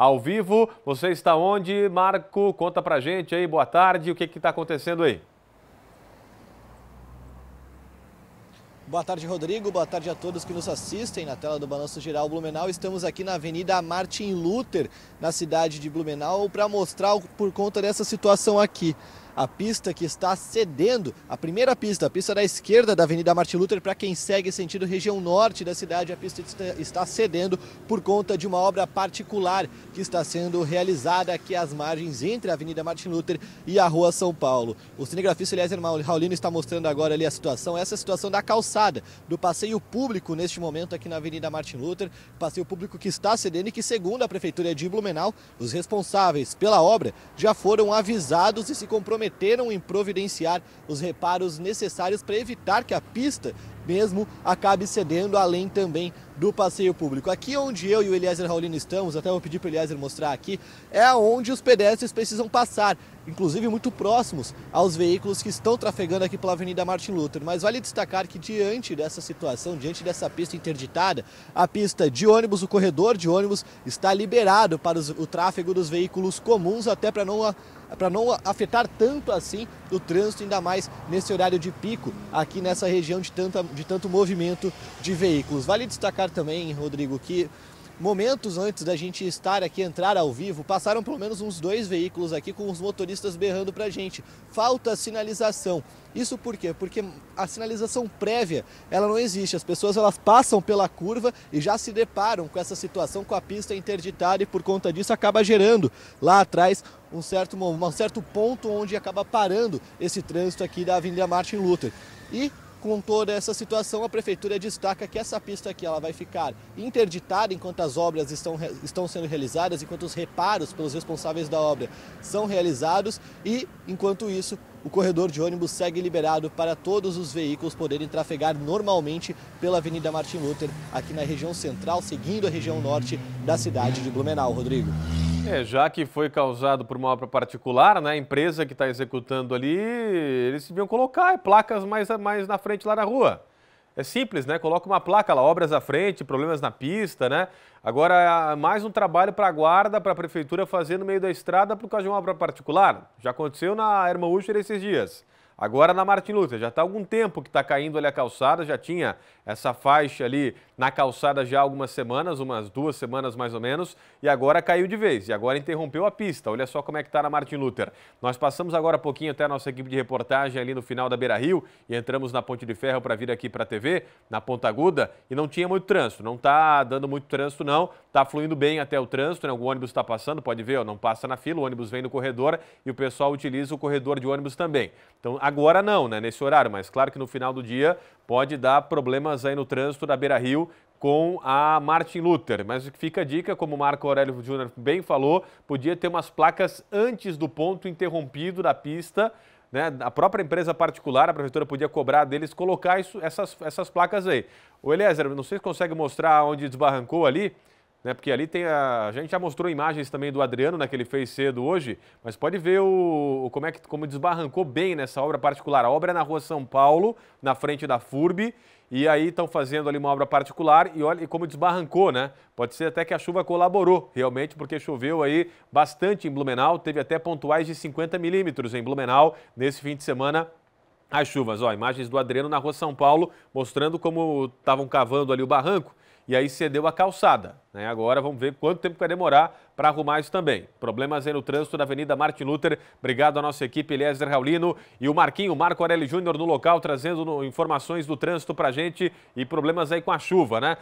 ao vivo. Você está onde, Marco? Conta pra gente aí, boa tarde, o que está acontecendo aí? Boa tarde, Rodrigo. Boa tarde a todos que nos assistem na tela do Balanço Geral Blumenau. Estamos aqui na Avenida Martin Luther, na cidade de Blumenau, para mostrar por conta dessa situação aqui a pista que está cedendo, a primeira pista, a pista da esquerda da Avenida Martin Luther, para quem segue sentido região norte da cidade, a pista está cedendo por conta de uma obra particular que está sendo realizada aqui às margens entre a Avenida Martin Luther e a Rua São Paulo. O cinegrafista Eliezer Raulino está mostrando agora ali a situação, essa é a situação da calçada, do passeio público neste momento aqui na Avenida Martin Luther, passeio público que está cedendo e que, segundo a Prefeitura de Blumenau, os responsáveis pela obra já foram avisados e se comprometeram prometeram em providenciar os reparos necessários para evitar que a pista mesmo acabe cedendo além também do passeio público. Aqui onde eu e o Eliezer Raulino estamos, até vou pedir para o Eliezer mostrar aqui, é onde os pedestres precisam passar, inclusive muito próximos aos veículos que estão trafegando aqui pela Avenida Martin Luther. Mas vale destacar que diante dessa situação, diante dessa pista interditada, a pista de ônibus, o corredor de ônibus está liberado para os, o tráfego dos veículos comuns, até para não para não afetar tanto assim o trânsito, ainda mais nesse horário de pico aqui nessa região de, tanta, de tanto movimento de veículos. Vale destacar também, Rodrigo, que momentos antes da gente estar aqui, entrar ao vivo, passaram pelo menos uns dois veículos aqui com os motoristas berrando para a gente. Falta sinalização. Isso por quê? Porque a sinalização prévia, ela não existe. As pessoas elas passam pela curva e já se deparam com essa situação com a pista interditada e por conta disso acaba gerando lá atrás um certo, um certo ponto onde acaba parando esse trânsito aqui da Avenida Martin Luther. E com toda essa situação, a prefeitura destaca que essa pista aqui ela vai ficar interditada enquanto as obras estão, estão sendo realizadas, enquanto os reparos pelos responsáveis da obra são realizados e, enquanto isso, o corredor de ônibus segue liberado para todos os veículos poderem trafegar normalmente pela Avenida Martin Luther, aqui na região central, seguindo a região norte da cidade de Blumenau, Rodrigo. É, já que foi causado por uma obra particular, né, a empresa que está executando ali, eles deviam colocar placas mais, mais na frente lá na rua. É simples, né? Coloca uma placa lá, obras à frente, problemas na pista, né? Agora, mais um trabalho para a guarda, para a prefeitura fazer no meio da estrada por causa de uma obra particular. Já aconteceu na Irmã Usher esses dias. Agora na Martin Luther, já está algum tempo que está caindo ali a calçada, já tinha essa faixa ali na calçada já há algumas semanas, umas duas semanas mais ou menos, e agora caiu de vez, e agora interrompeu a pista. Olha só como é que está na Martin Luther. Nós passamos agora pouquinho até a nossa equipe de reportagem ali no final da Beira Rio e entramos na Ponte de Ferro para vir aqui para a TV, na Ponta Aguda, e não tinha muito trânsito, não está dando muito trânsito não, está fluindo bem até o trânsito, né? o ônibus está passando, pode ver, ó, não passa na fila, o ônibus vem no corredor e o pessoal utiliza o corredor de ônibus também. Então, agora não, né, nesse horário, mas claro que no final do dia pode dar problemas aí no trânsito da Beira Rio com a Martin Luther. Mas fica a dica, como o Marco Aurélio Júnior bem falou, podia ter umas placas antes do ponto interrompido da pista. Né? A própria empresa particular, a prefeitura podia cobrar deles colocar isso, essas, essas placas aí. O Eliezer, não sei se consegue mostrar onde desbarrancou ali né? Porque ali tem a. A gente já mostrou imagens também do Adriano, né, que ele fez cedo hoje, mas pode ver o, como é que como desbarrancou bem nessa obra particular. A obra é na rua São Paulo, na frente da FURB, e aí estão fazendo ali uma obra particular e olha como desbarrancou, né? Pode ser até que a chuva colaborou realmente, porque choveu aí bastante em Blumenau, teve até pontuais de 50 milímetros em Blumenau nesse fim de semana as chuvas. Ó, imagens do Adriano na rua São Paulo mostrando como estavam cavando ali o barranco e aí cedeu a calçada. Né? Agora vamos ver quanto tempo vai demorar para arrumar isso também. Problemas aí no trânsito da Avenida Martin Luther. Obrigado à nossa equipe, Eliezer Raulino e o Marquinho, Marco Aureli Júnior no local, trazendo informações do trânsito para a gente e problemas aí com a chuva, né?